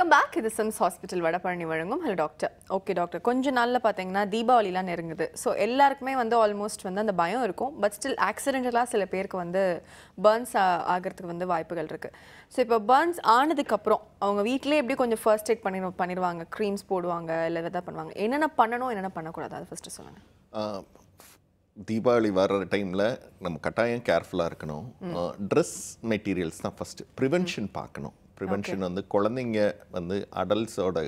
welcome back இது SIMS hospital Vadapalani வழங்கும் hello doctor okay doctor கொஞ்ச நாளில் பார்த்தீங்கன்னா தீபாவளிலாம் நெருங்குது ஸோ எல்லாருக்குமே வந்து ஆல்மோஸ்ட் வந்து அந்த பயம் இருக்கும் பட் ஸ்டில் ஆக்சிடென்டலாக சில பேருக்கு வந்து பேர்ன்ஸ் ஆகிறதுக்கு வந்து வாய்ப்புகள் இருக்குது ஸோ இப்போ பர்ன்ஸ் ஆனதுக்கப்புறம் அவங்க வீட்டிலே எப்படி கொஞ்சம் ஃபர்ஸ்ட் எய்ட் பண்ணி பண்ணிடுவாங்க க்ரீம்ஸ் போடுவாங்க இல்லை எதாவது பண்ணுவாங்க என்னென்ன பண்ணணும் என்னென்ன பண்ணக்கூடாது அதை ஃபஸ்ட்டு சொல்லுங்கள் தீபாவளி வர்ற டைமில் நம்ம கட்டாயம் கேர்ஃபுல்லாக இருக்கணும் ட்ரெஸ் மெட்டீரியல்ஸ் தான் ஃபஸ்ட்டு ப்ரிவென்ஷன் பார்க்கணும் ப்ரிவென்ஷன் வந்து குழந்தைங்க வந்து அடல்ட்ஸோட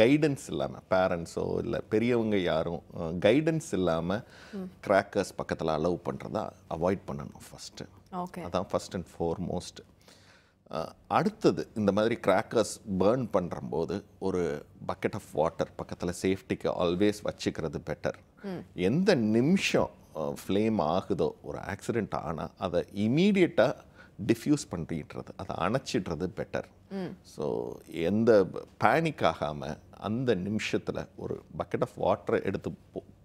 கைடன்ஸ் இல்லாமல் பேரண்ட்ஸோ இல்லை பெரியவங்க யாரும் கைடன்ஸ் இல்லாமல் கிராக்கர்ஸ் பக்கத்தில் அலோவ் பண்ணுறதா அவாய்ட் பண்ணணும் ஃபஸ்ட்டு அதான் ஃபஸ்ட் அண்ட் ஃபோர்மோஸ்ட் அடுத்தது இந்த மாதிரி கிராக்கர்ஸ் பேர்ன் பண்ணுறம்போது ஒரு பக்கெட் ஆஃப் வாட்டர் பக்கத்தில் சேஃப்டிக்கு ஆல்வேஸ் வச்சுக்கிறது பெட்டர் எந்த நிமிஷம் ஃப்ளேம் ஆகுதோ ஒரு ஆக்சிடெண்ட் ஆனால் அதை இமீடியட்டாக டிஃப்யூஸ் பண்ணிடுறது அதை அணைச்சிடுறது பெட்டர் ஸோ எந்த பேனிக் ஆகாமல் அந்த நிமிஷத்தில் ஒரு பக்கெட் ஆஃப் வாட்டரை எடுத்து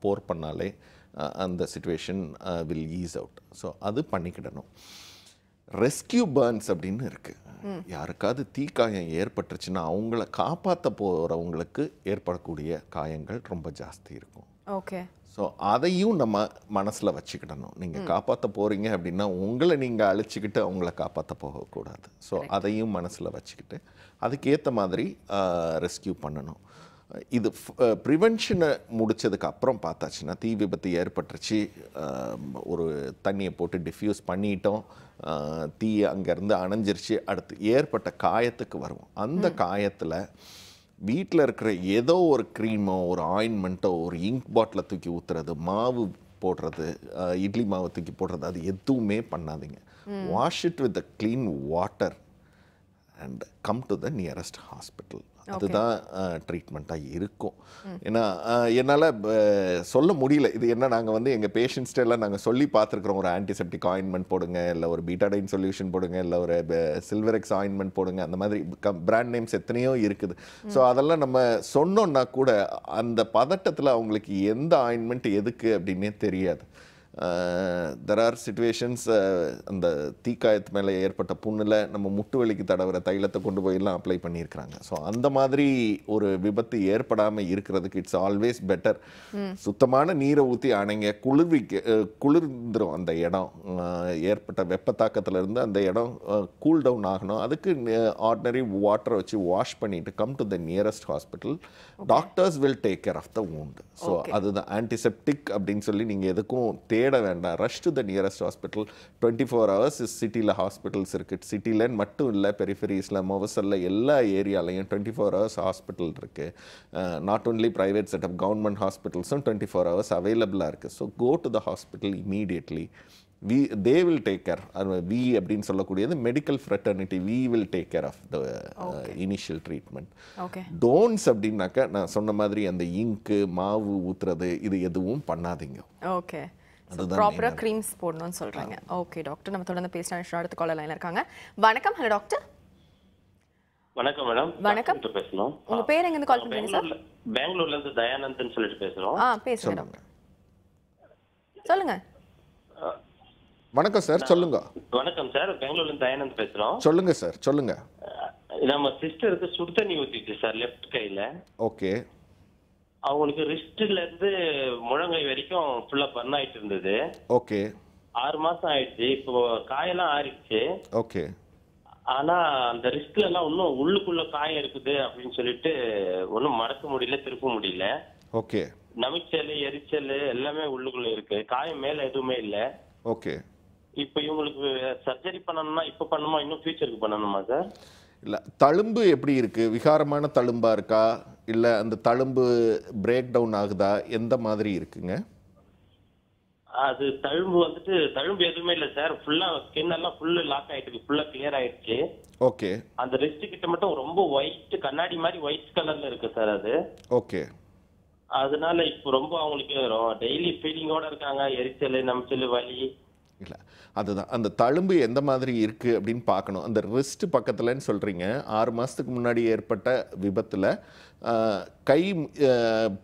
போர் பண்ணாலே அந்த situation will ease out so அது பண்ணிக்கிடணும் ரெஸ்கியூ பேர்ன்ஸ் அப்படின்னு இருக்குது யாருக்காவது தீ காயம் ஏற்பட்டுருச்சுன்னா அவங்கள காப்பாற்ற போகிறவங்களுக்கு ஏற்படக்கூடிய காயங்கள் ரொம்ப ஜாஸ்தி இருக்கும் ஓகே ஸோ அதையும் நம்ம மனசில் வச்சுக்கிடணும் நீங்கள் காப்பாற்ற போகிறீங்க அப்படின்னா உங்களை நீங்கள் அழிச்சிக்கிட்டு அவங்கள காப்பாற்ற போகக்கூடாது ஸோ அதையும் மனசில் வச்சுக்கிட்டு அதுக்கேற்ற மாதிரி ரெஸ்கியூ பண்ணணும் இது ப்ரிவென்ஷனை முடித்ததுக்கு அப்புறம் பார்த்தாச்சுன்னா தீ விபத்து ஏற்பட்டுருச்சு ஒரு தண்ணியை போட்டு டிஃப்யூஸ் பண்ணிட்டோம் தீ அங்கேருந்து அணைஞ்சிருச்சு அடுத்து ஏற்பட்ட காயத்துக்கு வருவோம் அந்த காயத்தில் வீட்டில் இருக்கிற ஏதோ ஒரு க்ரீமோ ஒரு ஆயின்மெண்ட்டோ ஒரு இங்க் பாட்டிலை தூக்கி ஊற்றுறது மாவு போடுறது இட்லி மாவு தூக்கி போடுறது அது எதுவுமே பண்ணாதீங்க wash it with clean water and come to the nearest hospital அதுதான் ட்ரீட்மெண்ட்டாக இருக்கும் ஏன்னா என்னால் சொல்ல முடியல இது என்ன நாங்கள் வந்து எங்கள் பேஷண்ட்ஸ்டெல்லாம் நாங்கள் சொல்லி பார்த்துருக்குறோம் ஒரு ஆன்டிசெப்டிக் ஆயின்மெண்ட் போடுங்க இல்லை ஒரு பீட்டாடைன் சொல்யூஷன் போடுங்க இல்லை ஒரு சில்வரெக்ஸ் ஆயின்மெண்ட் போடுங்க அந்த மாதிரி பிராண்ட் நேம்ஸ் எத்தனையோ இருக்குது ஸோ அதெல்லாம் நம்ம சொன்னோன்னா கூட அந்த பதட்டத்தில் அவங்களுக்கு எந்த ஆயின்மெண்ட் எதுக்கு அப்படின்னே தெரியாது தெர் ஆர் சுச்சுவேஷன்ஸ் அந்த தீக்காயத்து மேலே ஏற்பட்ட புண்ணில் நம்ம முட்டு வலிக்கு தடவுற தைலத்தை கொண்டு போயெல்லாம் அப்ளை பண்ணியிருக்கிறாங்க ஸோ அந்த மாதிரி ஒரு விபத்து ஏற்படாமல் இருக்கிறதுக்கு இட்ஸ் ஆல்வேஸ் பெட்டர் சுத்தமான நீரை ஊற்றி அணைங்க குளிர்விக்க குளிர்ந்துடும் அந்த இடம் ஏற்பட்ட வெப்ப தாக்கத்துலேருந்து அந்த இடம் கூல் டவுன் ஆகணும் அதுக்கு ஆர்டினரி வாட்டரை வச்சு வாஷ் பண்ணிட்டு come to the nearest hospital doctors will take care of the wound so அதுதான் ஆன்டிசெப்டிக் அப்படின்னு சொல்லி நீங்கள் எதுக்கும் தேவை தேட வேண்டாம் rush to the nearest hospital twenty four hours சிட்டியில் ஹாஸ்பிட்டல்ஸ் இருக்குது சிட்டிலன்னு மட்டும் இல்லை பெரிஃபெரிஸில் மொவசலில் எல்லா ஏரியாலையும் டுவெண்ட்டி ஃபோர் ஹவர்ஸ் ஹாஸ்பிட்டல் இருக்குது not only private setup government ஹாஸ்பிட்டல்ஸும் டுவெண்ட்டி ஃபோர் ஹவர்ஸ் அவைலபிளாக இருக்குது so go to the hospital immediately we they will take care அது வி அப்படின்னு சொல்லக்கூடியது medical fraternity we will take care of the initial treatment don'ts அப்படின்னாக்கா நான் சொன்ன மாதிரி அந்த இங்கு மாவு ஊத்துறது இது எதுவும் பண்ணாதீங்க ஓகே ப்ராப்பராக க்ரீம்ஸ் போடணும்னு சொல்கிறாங்க ஓகே டாக்டர் நம்ம தொடர்ந்து பேசினா அடுத்த கால லைனில் இருக்காங்க வணக்கம் ஹலோ டாக்டர் வணக்கம் மேடம் வணக்கம் பேசணும் உங்க பேர் எங்க இருந்து கால் பண்றீங்க சார் பெங்களூர்ல இருந்து தயானந்த்னு சொல்லிட்டு பேசுறோம் ஆ பேசுங்க டாக்டர் சொல்லுங்க வணக்கம் சார் சொல்லுங்க வணக்கம் சார் பெங்களூர்ல இருந்து தயானந்த் பேசுறோம் சொல்லுங்க சார் சொல்லுங்க நம்ம சிஸ்டருக்கு சுடு தண்ணி ஊத்திச்சு சார் லெஃப்ட் கையில ஓகே அவங்களுக்கு ரிஸ்ட்ல இருந்து முழங்கை வரைக்கும் ஃபுல்லா பர்ன் ஆயிட்டு இருந்தது ஓகே ஆறு மாசம் ஆயிடுச்சு இப்போ காயெல்லாம் ஆயிடுச்சு ஓகே ஆனா அந்த ரிஸ்க்ல எல்லாம் ஒன்னும் உள்ளுக்குள்ள காயம் இருக்குது அப்படின்னு சொல்லிட்டு ஒன்றும் மறக்க முடியல திருப்ப முடியல ஓகே நமிச்சல் எரிச்சல் எல்லாமே உள்ளுக்குள்ள இருக்கு காயம் மேல எதுவுமே இல்ல ஓகே இப்போ இவங்களுக்கு சர்ஜரி பண்ணணும்னா இப்போ பண்ணுமா இன்னும் ஃபியூச்சருக்கு பண்ணணுமா சார் இல்ல தழும்பு எப்படி இருக்கு விகாரமான தழும்பா இருக்கா இல்லை அந்த தழும்பு பிரேக் டவுன் ஆகுதா எந்த மாதிரி இருக்குங்க அது தழும்பு வந்துட்டு தழும்பு எதுவுமே இல்லை சார் ஃபுல்லா ஸ்கின் எல்லாம் ஃபுல்லு லாக் ஆயிட்டு ஃபுல்லா கிளியர் ஆயிடுச்சு ஓகே அந்த ரெஸ்ட் கிட்ட மட்டும் ரொம்ப ஒயிட் கண்ணாடி மாதிரி ஒயிட் கலர்ல இருக்கு சார் அது ஓகே அதனால இப்போ ரொம்ப அவங்களுக்கு டெய்லி ஃபீலிங்கோட இருக்காங்க எரிச்சல் நமைச்சல் வலி இல்லை அதுதான் அந்த தழும்பு எந்த மாதிரி இருக்குது அப்படின்னு பார்க்கணும் அந்த ரிஸ்ட் பக்கத்தில்ன்னு சொல்கிறீங்க ஆறு மாதத்துக்கு முன்னாடி ஏற்பட்ட விபத்தில் கை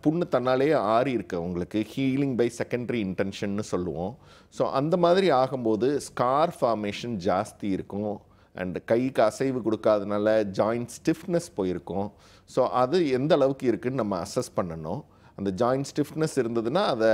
புண்ணு தன்னாலேயே ஆறி இருக்கு உங்களுக்கு ஹீலிங் பை செகண்டரி இன்டென்ஷன்னு சொல்லுவோம் ஸோ அந்த மாதிரி ஆகும்போது ஸ்கார் ஃபார்மேஷன் ஜாஸ்தி இருக்கும் அண்ட் கைக்கு அசைவு கொடுக்காதனால ஜாயிண்ட் ஸ்டிஃப்னஸ் போயிருக்கும் ஸோ அது எந்த அளவுக்கு இருக்குதுன்னு நம்ம அசஸ் பண்ணணும் அந்த ஜாயின் ஸ்டிஃப்னஸ் இருந்ததுன்னா அதை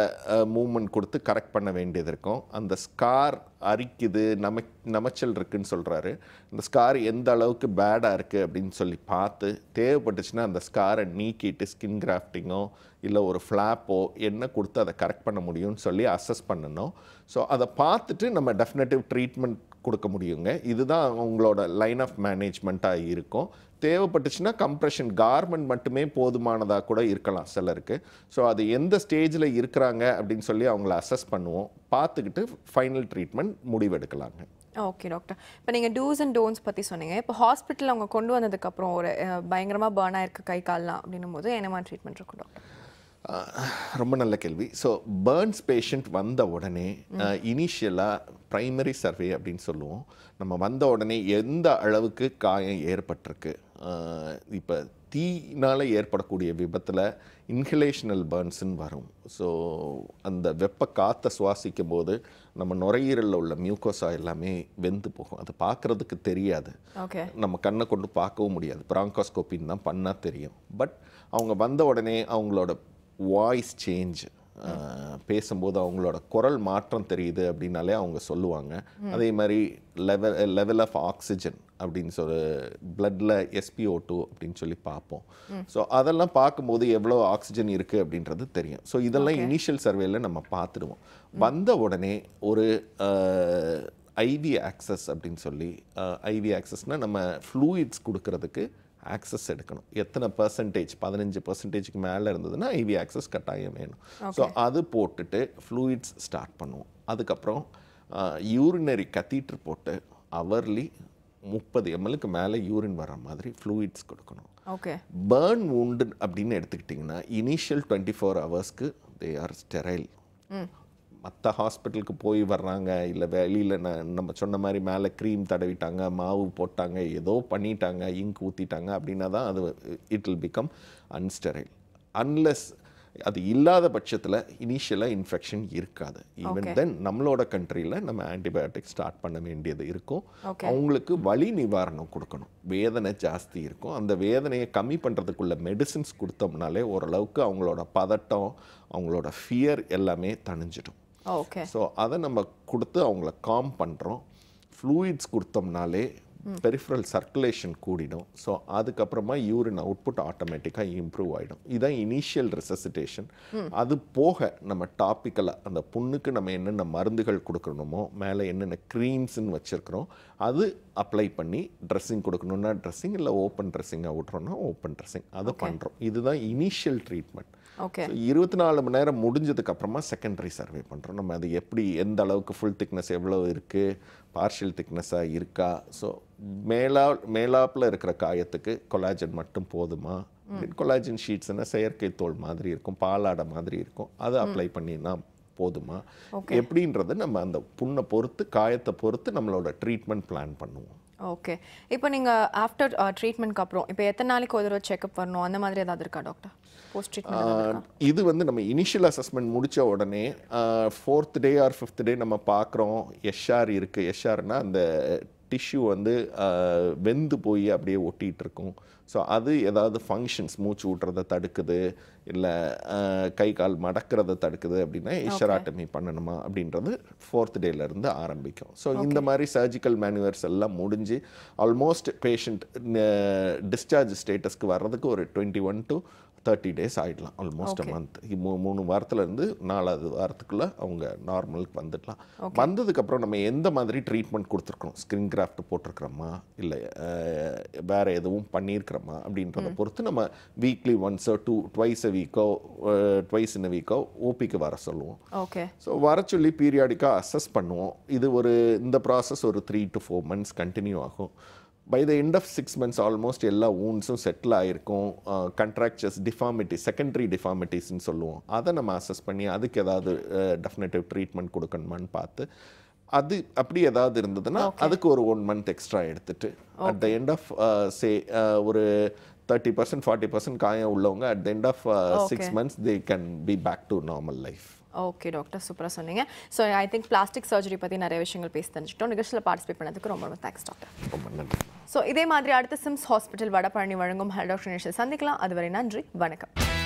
மூமெண்ட் கொடுத்து கரெக்ட் பண்ண வேண்டியது இருக்கும் அந்த ஸ்கார் அரிக்குது நம நமச்சல் இருக்குதுன்னு சொல்கிறாரு அந்த ஸ்கார் எந்த அளவுக்கு பேடாக இருக்குது அப்படின்னு சொல்லி பார்த்து தேவைப்பட்டுச்சுன்னா அந்த ஸ்காரை நீக்கிட்டு ஸ்கின் கிராஃப்டிங்கோ இல்லை ஒரு ஃப்ளாப்போ என்ன கொடுத்து அதை கரெக்ட் பண்ண முடியும்னு சொல்லி அசஸ் பண்ணணும் ஸோ அதை பார்த்துட்டு நம்ம டெஃபினட்டிவ் ட்ரீட்மெண்ட் கொடுக்க முடியுங்க இதுதான் உங்களோட லைன் ஆஃப் மேனேஜ்மெண்ட்டாக இருக்கும் தேவைப்பட்டுச்சுன்னா கம்ப்ரெஷன் கார்மெண்ட் மட்டுமே போதுமானதாக கூட இருக்கலாம் சிலருக்கு ஸோ அது எந்த ஸ்டேஜில் இருக்கிறாங்க அப்படின்னு சொல்லி அவங்கள அசஸ் பண்ணுவோம் பார்த்துக்கிட்டு ஃபைனல் ட்ரீட்மெண்ட் முடிவெடுக்கலாங்க ஓகே டாக்டர் இப்போ நீங்கள் டூஸ் அண்ட் டோன்ஸ் பற்றி சொன்னீங்க இப்போ ஹாஸ்பிட்டலில் அவங்க கொண்டு வந்ததுக்கப்புறம் ஒரு பயங்கரமாக பேர்ன் ஆயிருக்கு கை கால்லாம் அப்படின்னும் போது என்ன மாதிரி ட்ரீட்மெண்ட் இருக்கும் டாக்டர் ரொம்ப நல்ல கேள்வி ஸோ பேர்ன்ஸ் பேஷண்ட் வந்த உடனே இனிஷியலாக ப்ரைமரி சர்வே அப்படின்னு சொல்லுவோம் நம்ம வந்த உடனே எந்த அளவுக்கு காயம் ஏற்பட்டிருக்கு இப்போ தீனால் ஏற்படக்கூடிய விபத்தில் இன்ஹிலேஷனல் பர்ன்ஸுன்னு வரும் ஸோ அந்த வெப்ப காற்றை சுவாசிக்கும் போது நம்ம நுரையீரலில் உள்ள மியூக்கோசா எல்லாமே வெந்து போகும் அது பார்க்குறதுக்கு தெரியாது நம்ம கண்ணை கொண்டு பார்க்கவும் முடியாது பிராங்கோஸ்கோப்பின்னு தான் பண்ணால் தெரியும் பட் அவங்க வந்த உடனே அவங்களோட வாய்ஸ் சேஞ்சு பேசும்போது அவங்களோட குரல் மாற்றம் தெரியுது அப்படின்னாலே அவங்க சொல்லுவாங்க அதே மாதிரி லெவல் லெவல் ஆஃப் ஆக்சிஜன் அப்படின்னு சொல்லி பிளட்டில் எஸ்பிஓ டூ அப்படின்னு சொல்லி பார்ப்போம் ஸோ அதெல்லாம் பார்க்கும்போது எவ்வளோ ஆக்சிஜன் இருக்குது அப்படின்றது தெரியும் ஸோ இதெல்லாம் இனிஷியல் சர்வேல நம்ம பார்த்துடுவோம் வந்த உடனே ஒரு ஐவி ஆக்சஸ் அப்படின்னு சொல்லி ஐவி ஆக்சஸ்னால் நம்ம ஃப்ளூயிட்ஸ் கொடுக்கறதுக்கு ஆக்சஸ் எடுக்கணும் எத்தனை பர்சன்டேஜ் பதினஞ்சு பர்சன்டேஜ்க்கு மேலே இருந்ததுன்னா ஐவி e ஆக்சஸ் கட்டாயம் வேணும் ஸோ அது போட்டுட்டு ஃப்ளூயிட்ஸ் ஸ்டார்ட் பண்ணுவோம் அதுக்கப்புறம் யூரினரி கத்தீட்ரு போட்டு அவர்லி முப்பது எம்எல்க்கு மேலே யூரின் வர மாதிரி ஃப்ளூயிட்ஸ் கொடுக்கணும் ஓகே பேர்ன் வூண்டு அப்படின்னு எடுத்துக்கிட்டிங்கன்னா இனிஷியல் டுவெண்ட்டி ஃபோர் ஹவர்ஸ்க்கு தே ஆர் ஸ்டெரைல் மற்ற ஹாஸ்பிட்டலுக்கு போய் வர்றாங்க இல்லை வெளியில் நம்ம சொன்ன மாதிரி மேலே க்ரீம் தடவிட்டாங்க மாவு போட்டாங்க ஏதோ பண்ணிட்டாங்க இங்க் ஊற்றிட்டாங்க அப்படின்னா தான் அது it will become unsterile unless அது இல்லாத பட்சத்தில் இனிஷியலாக இன்ஃபெக்ஷன் இருக்காது ஈவன் தென் நம்மளோட கண்ட்ரியில் நம்ம ஆன்டிபயோட்டிக் ஸ்டார்ட் பண்ண வேண்டியது இருக்கும் அவங்களுக்கு வலி நிவாரணம் கொடுக்கணும் வேதனை ஜாஸ்தி இருக்கும் அந்த வேதனையை கம்மி பண்ணுறதுக்குள்ள மெடிசின்ஸ் கொடுத்தோம்னாலே ஓரளவுக்கு அவங்களோட பதட்டம் அவங்களோட ஃபியர் எல்லாமே தணிஞ்சிடும் ஓகே oh, ஸோ அதை நம்ம கொடுத்து அவங்கள காம் பண்ணுறோம் ஃப்ளூயிட்ஸ் கொடுத்தோம்னாலே பெரிஃபரல் சர்க்குலேஷன் கூடிடும் ஸோ அதுக்கப்புறமா யூரின் அவுட்புட் ஆட்டோமேட்டிக்காக இம்ப்ரூவ் ஆகிடும் இதுதான் இனிஷியல் ரெசசிட்டேஷன் அது போக நம்ம டாப்பிக்கலாக அந்த புண்ணுக்கு நம்ம என்னென்ன மருந்துகள் கொடுக்கணுமோ மேலே என்னென்ன க்ரீம்ஸ்ன்னு வச்சுருக்கிறோம் அது அப்ளை பண்ணி ட்ரெஸ்ஸிங் கொடுக்கணுன்னா ட்ரெஸ்ஸிங் இல்லை ஓப்பன் ட்ரெஸ்ஸிங்காக விட்றோன்னா ஓப்பன் ட்ரெஸ்ஸிங் அதை பண்ணுறோம் இதுதான் இனிஷியல் ட்ரீட்மெண்ட் ஓகே இருபத்தி நாலு மணி நேரம் முடிஞ்சதுக்கு அப்புறமா செகண்டரி சர்வே பண்ணுறோம் நம்ம அது எப்படி எந்த அளவுக்கு ஃபுல் திக்னஸ் எவ்வளோ இருக்குது பார்ஷியல் திக்னஸாக இருக்கா ஸோ மேலா மேலாப்பில் இருக்கிற காயத்துக்கு கொலாஜன் மட்டும் போதுமா கொலாஜின் ஷீட்ஸ்னா செயற்கை தோல் மாதிரி இருக்கும் பாலாடை மாதிரி இருக்கும் அதை அப்ளை பண்ணினா போதுமா எப்படின்றது நம்ம அந்த புண்ணை பொறுத்து காயத்தை பொறுத்து நம்மளோட ட்ரீட்மெண்ட் பிளான் பண்ணுவோம் ஓகே இப்போ நீங்க ஆஃப்டர் ட்ரீட்மெண்ட்க்கு uh, அப்புறம் இப்போ எத்தனை நாளைக்கு ஒரு தடவை செக்அப் வரணும் அந்த மாதிரி ஏதாவது இருக்கா டாக்டர் போஸ்ட் ட்ரீட்மெண்ட் இது வந்து நம்ம இனிஷியல் அசஸ்மெண்ட் முடிச்ச உடனே fourth day or fifth day நம்ம பார்க்குறோம் எஸ்ஆர் இருக்குது எஸ்ஆர்னா அந்த டிஷ்யூ வந்து வெந்து போய் அப்படியே ஒட்டிகிட்டு இருக்கும் ஸோ அது ஏதாவது ஃபங்க்ஷன்ஸ் மூச்சு விட்றதை தடுக்குது இல்லை கை கால் மடக்கிறத தடுக்குது அப்படின்னா இஷராட்டமி பண்ணணுமா அப்படின்றது ஃபோர்த் டேலேருந்து ஆரம்பிக்கும் ஸோ இந்த மாதிரி சர்ஜிக்கல் மேனுவர்ஸ் எல்லாம் முடிஞ்சு ஆல்மோஸ்ட் பேஷண்ட் டிஸ்சார்ஜ் ஸ்டேட்டஸ்க்கு வர்றதுக்கு ஒரு twenty one to thirty days ஆகிடலாம் ஆல்மோஸ்ட் அ மந்த் மூணு வாரத்துலேருந்து நாலாவது வாரத்துக்குள்ளே அவங்க நார்மலுக்கு வந்துடலாம் வந்ததுக்கப்புறம் நம்ம எந்த மாதிரி ட்ரீட்மெண்ட் கொடுத்துருக்குறோம் ஸ்கின் கிராஃப்ட் போட்டிருக்கிறோமா இல்லை வேறு எதுவும் பண்ணியிருக்கிறோம் பண்ணுறோமா அப்படின்றத பொறுத்து நம்ம வீக்லி ஒன்ஸோ டூ ட்வைஸ் அ வீக்கோ ட்வைஸ் இன் அ வீக்கோ ஓபிக்கு வர சொல்லுவோம் ஓகே ஸோ வர சொல்லி பீரியாடிக்காக அசஸ் பண்ணுவோம் இது ஒரு இந்த ப்ராசஸ் ஒரு three to four months continue ஆகும் by the end of six months almost எல்லா ஊன்ஸும் செட்டில் ஆகிருக்கும் கண்ட்ராக்சர்ஸ் டிஃபார்மிட்டிஸ் செகண்டரி டிஃபார்மிட்டிஸ்ன்னு சொல்லுவோம் அதை நம்ம அசஸ் பண்ணி அதுக்கு ஏதாவது டெஃபினட்டிவ் ட்ரீட்மெண்ட் கொடுக்கணுமான்னு பார்த்து அது அப்படி ஏதாவது இருந்ததுன்னா அதுக்கு ஒரு ஒன் மந்த் எக்ஸ்ட்ரா எடுத்துட்டு at the end of say ஒரு தேர்ட்டி பர்சன்ட் ஃபார்ட்டி பர்சன்ட் காயம் உள்ளவங்க at the end of six months they can be back to normal life okay doctor சூப்பராக சொன்னீங்க so I think plastic surgery பற்றி நிறைய விஷயங்கள் பேசி தெரிஞ்சுட்டோம் நிகழ்ச்சியில் பார்ட்டிசிபேட் பண்ணதுக்கு ரொம்ப ரொம்ப தேங்க்ஸ் டாக்டர் ரொம்ப நன்றி ஸோ இதே மாதிரி அடுத்த சிம்ஸ் ஹாஸ்பிட்டல் வடபழனி வழங்கும் ஹெல் டாக்டர் நிகழ்ச்சியில் சந்திக்கலாம் அதுவரை நன்றி வணக்கம்